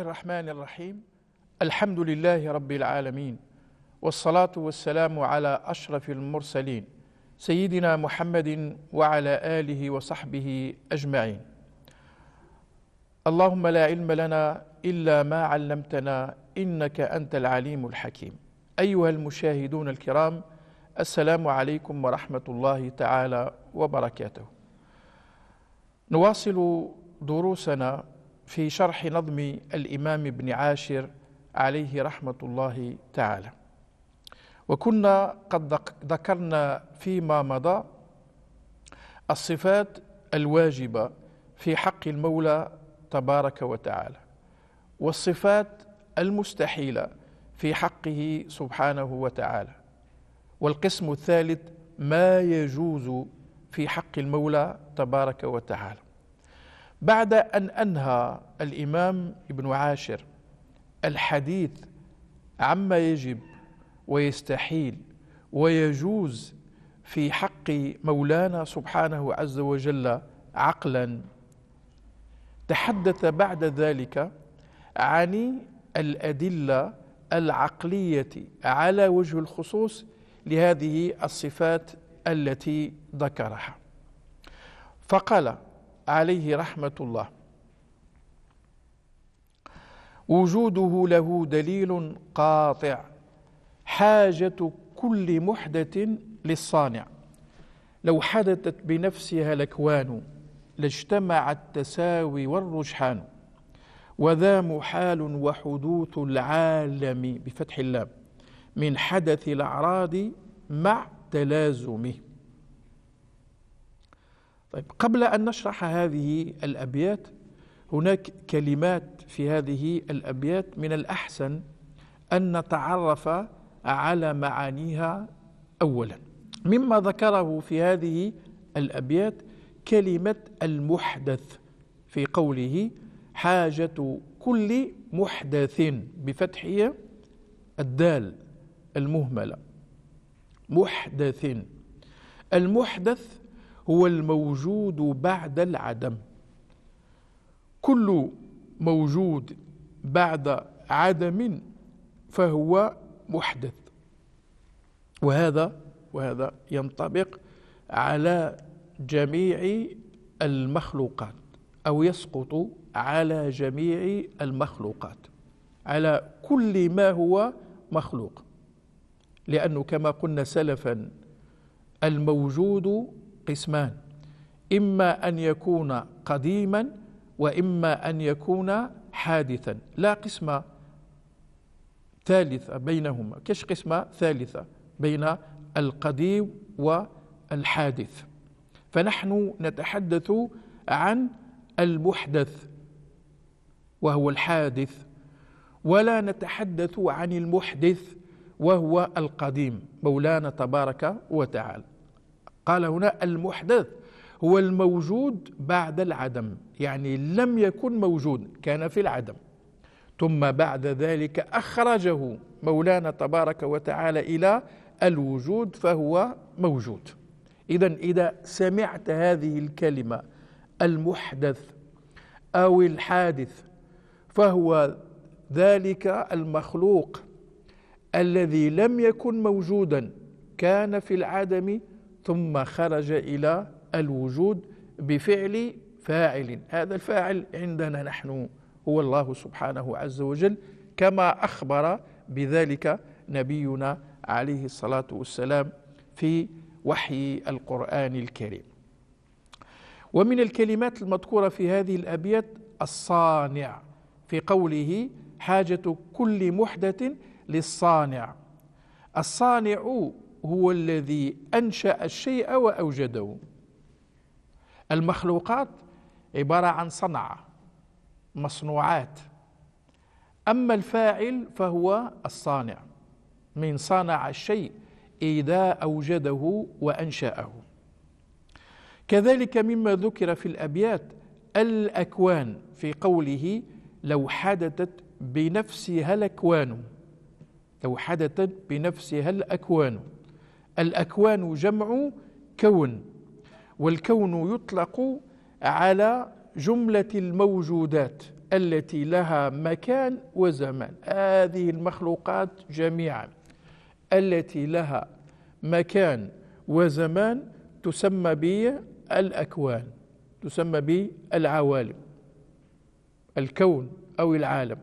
الرحمن الرحيم الحمد لله رب العالمين والصلاة والسلام على أشرف المرسلين سيدنا محمد وعلى آله وصحبه أجمعين اللهم لا علم لنا إلا ما علمتنا إنك أنت العليم الحكيم أيها المشاهدون الكرام السلام عليكم ورحمة الله تعالى وبركاته نواصل دروسنا في شرح نظم الإمام ابن عاشر عليه رحمة الله تعالى وكنا قد ذكرنا فيما مضى الصفات الواجبة في حق المولى تبارك وتعالى والصفات المستحيلة في حقه سبحانه وتعالى والقسم الثالث ما يجوز في حق المولى تبارك وتعالى بعد أن أنهى الإمام ابن عاشر الحديث عما يجب ويستحيل ويجوز في حق مولانا سبحانه عز وجل عقلا تحدث بعد ذلك عن الأدلة العقلية على وجه الخصوص لهذه الصفات التي ذكرها فقال عليه رحمة الله وجوده له دليل قاطع حاجة كل محدة للصانع لو حدثت بنفسها الأكوان لاجتمع التساوي والرجحان وذا محال وحدوث العالم بفتح اللام من حدث الأعراض مع تلازمه طيب قبل أن نشرح هذه الأبيات هناك كلمات في هذه الأبيات من الأحسن أن نتعرف على معانيها أولا مما ذكره في هذه الأبيات كلمة المحدث في قوله حاجة كل محدث بفتح الدال المهملة محدث المحدث هو الموجود بعد العدم كل موجود بعد عدم فهو محدث وهذا وهذا ينطبق على جميع المخلوقات أو يسقط على جميع المخلوقات على كل ما هو مخلوق لأنه كما قلنا سلفا الموجود قسمان إما أن يكون قديما وإما أن يكون حادثا لا قسمه ثالثة بينهما كش قسمة ثالثة بين القديم والحادث فنحن نتحدث عن المحدث وهو الحادث ولا نتحدث عن المحدث وهو القديم مولانا تبارك وتعالى قال هنا المحدث هو الموجود بعد العدم يعني لم يكن موجود كان في العدم ثم بعد ذلك أخرجه مولانا تبارك وتعالى إلى الوجود فهو موجود إذا إذا سمعت هذه الكلمة المحدث أو الحادث فهو ذلك المخلوق الذي لم يكن موجودا كان في العدم ثم خرج إلى الوجود بفعل فاعل هذا الفاعل عندنا نحن هو الله سبحانه عز وجل كما أخبر بذلك نبينا عليه الصلاة والسلام في وحي القرآن الكريم ومن الكلمات المذكورة في هذه الأبيات الصانع في قوله حاجة كل محدث للصانع الصانع هو الذي أنشأ الشيء وأوجده المخلوقات عبارة عن صنعة مصنوعات أما الفاعل فهو الصانع من صنع الشيء إذا أوجده وأنشأه كذلك مما ذكر في الأبيات الأكوان في قوله لو حدثت بنفسها الأكوان لو حدثت بنفسها الأكوان الأكوان جمع كون والكون يطلق على جملة الموجودات التي لها مكان وزمان هذه المخلوقات جميعا التي لها مكان وزمان تسمى بالأكوان تسمى بالعوالم الكون أو العالم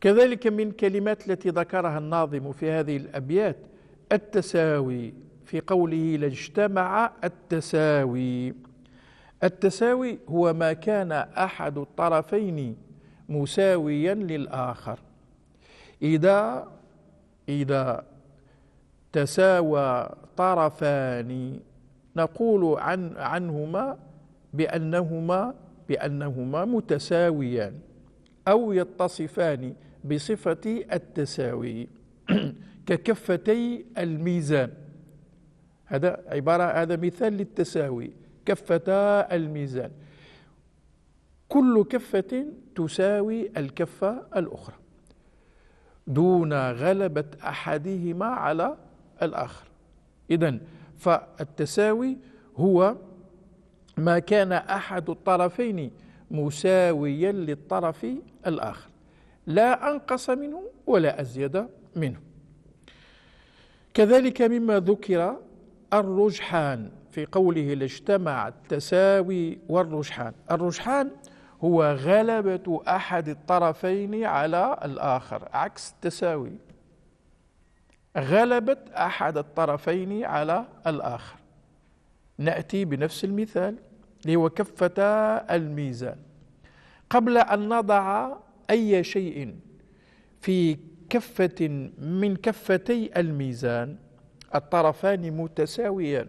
كذلك من كلمات التي ذكرها الناظم في هذه الأبيات التساوي في قوله لاجتمع التساوي التساوي هو ما كان أحد الطرفين مساويا للآخر إذا إذا تساوى طرفان نقول عن عنهما بأنهما بأنهما متساويان أو يتصفان بصفة التساوي ككفتي الميزان هذا عبارة هذا مثال للتساوي كفتا الميزان كل كفة تساوي الكفة الأخرى دون غلبة أحدهما على الآخر إذا فالتساوي هو ما كان أحد الطرفين مساويا للطرف الآخر لا أنقص منه ولا أزيد منه كذلك مما ذكر الرجحان في قوله لاجتمع التساوي والرجحان الرجحان هو غلبة أحد الطرفين على الآخر عكس التساوي غلبة أحد الطرفين على الآخر نأتي بنفس المثال اللي هو الميزان قبل أن نضع أي شيء في كفة من كفتي الميزان الطرفان متساويان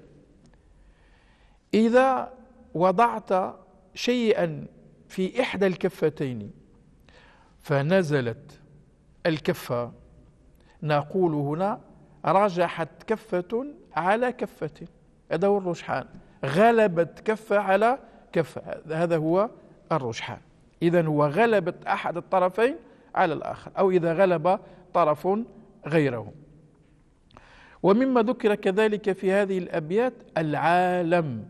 إذا وضعت شيئا في إحدى الكفتين فنزلت الكفة نقول هنا رجحت كفة على كفة هذا هو الرجحان غلبت كفة على كفة هذا هو الرجحان إذا هو غلبت أحد الطرفين على الآخر أو إذا غلب طرف غيره ومما ذكر كذلك في هذه الأبيات العالم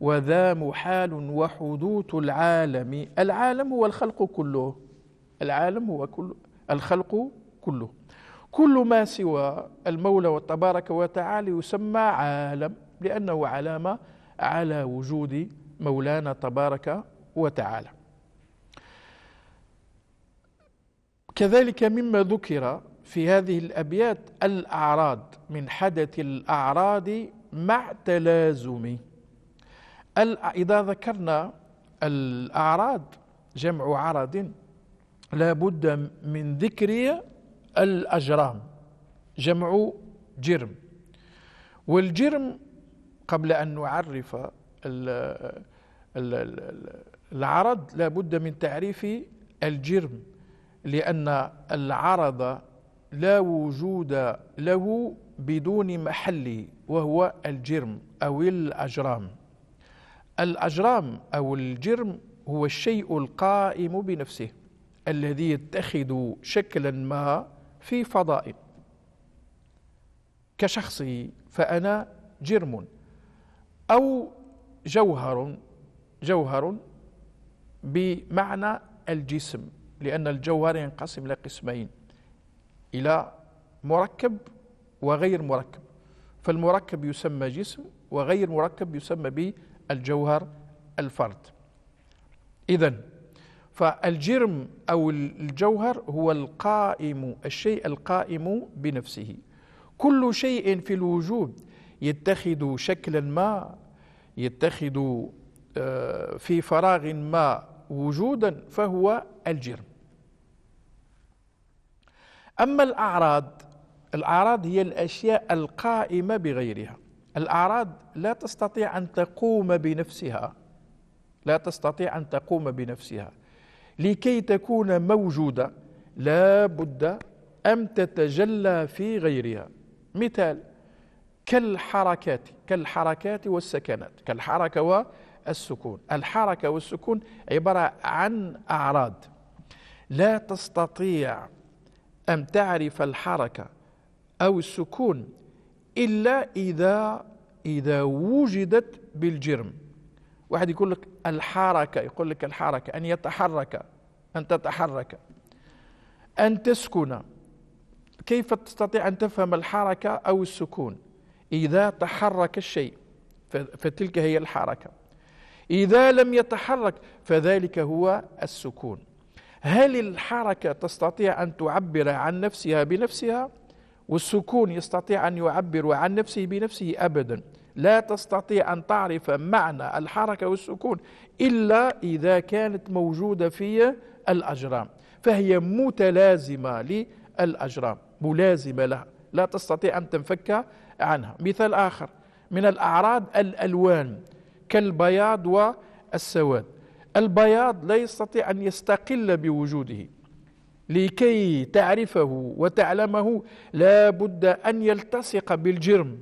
وذا محال وحدوث العالم العالم هو الخلق كله العالم هو كل الخلق كله كل ما سوى المولى وتبارك وتعالى يسمى عالم لأنه علامة على وجود مولانا تبارك وتعالى كذلك مما ذكر في هذه الأبيات الأعراض من حدث الأعراض مع تلازم إذا ذكرنا الأعراض جمع عرض لابد من ذكر الأجرام جمع جرم والجرم قبل أن نعرف العرض لابد من تعريف الجرم لأن العرض لا وجود له بدون محله وهو الجرم أو الأجرام الأجرام أو الجرم هو الشيء القائم بنفسه الذي يتخذ شكلا ما في فضاء كشخصي فأنا جرم أو جوهر جوهر بمعنى الجسم لأن الجوهر ينقسم إلى قسمين إلى مركب وغير مركب فالمركب يسمى جسم وغير مركب يسمى بالجوهر الفرد إذا فالجرم أو الجوهر هو القائم الشيء القائم بنفسه كل شيء في الوجود يتخذ شكلا ما يتخذ آه، في فراغ ما وجودا فهو الجرم أما الأعراض الأعراض هي الأشياء القائمة بغيرها الأعراض لا تستطيع أن تقوم بنفسها لا تستطيع أن تقوم بنفسها لكي تكون موجودة لا بد أن تتجلى في غيرها مثال كالحركات كالحركات والسكنات كالحركة السكون الحركة والسكون عبارة عن أعراض لا تستطيع أن تعرف الحركة أو السكون إلا إذا إذا وجدت بالجرم واحد يقول لك الحركة يقول لك الحركة أن يتحرك أن تتحرك أن تسكن كيف تستطيع أن تفهم الحركة أو السكون إذا تحرك الشيء فتلك هي الحركة إذا لم يتحرك فذلك هو السكون هل الحركة تستطيع أن تعبر عن نفسها بنفسها؟ والسكون يستطيع أن يعبر عن نفسه بنفسه أبدا لا تستطيع أن تعرف معنى الحركة والسكون إلا إذا كانت موجودة في الأجرام فهي متلازمة للأجرام ملازمة لها لا تستطيع أن تنفك عنها مثال آخر من الأعراض الألوان كالبياض والسواد البياض لا يستطيع أن يستقل بوجوده لكي تعرفه وتعلمه لا بد أن يلتصق بالجرم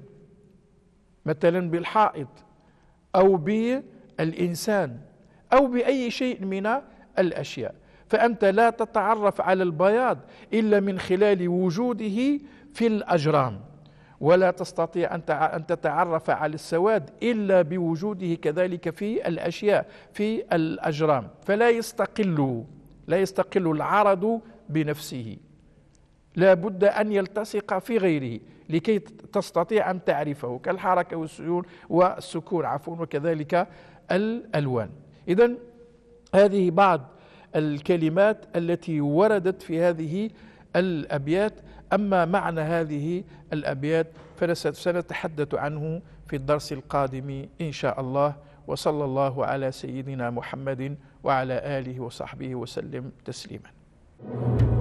مثلا بالحائط أو بالإنسان أو بأي شيء من الأشياء فأنت لا تتعرف على البياض إلا من خلال وجوده في الأجرام ولا تستطيع أن تتعرف على السواد إلا بوجوده كذلك في الأشياء في الأجرام فلا يستقل لا يستقل العرض بنفسه لا بد أن يلتصق في غيره لكي تستطيع أن تعرفه كالحركة والسيول والسكون عفوا وكذلك الألوان إذا هذه بعض الكلمات التي وردت في هذه الأبيات أما معنى هذه الأبيات فسنتحدث عنه في الدرس القادم إن شاء الله وصلى الله على سيدنا محمد وعلى آله وصحبه وسلم تسليما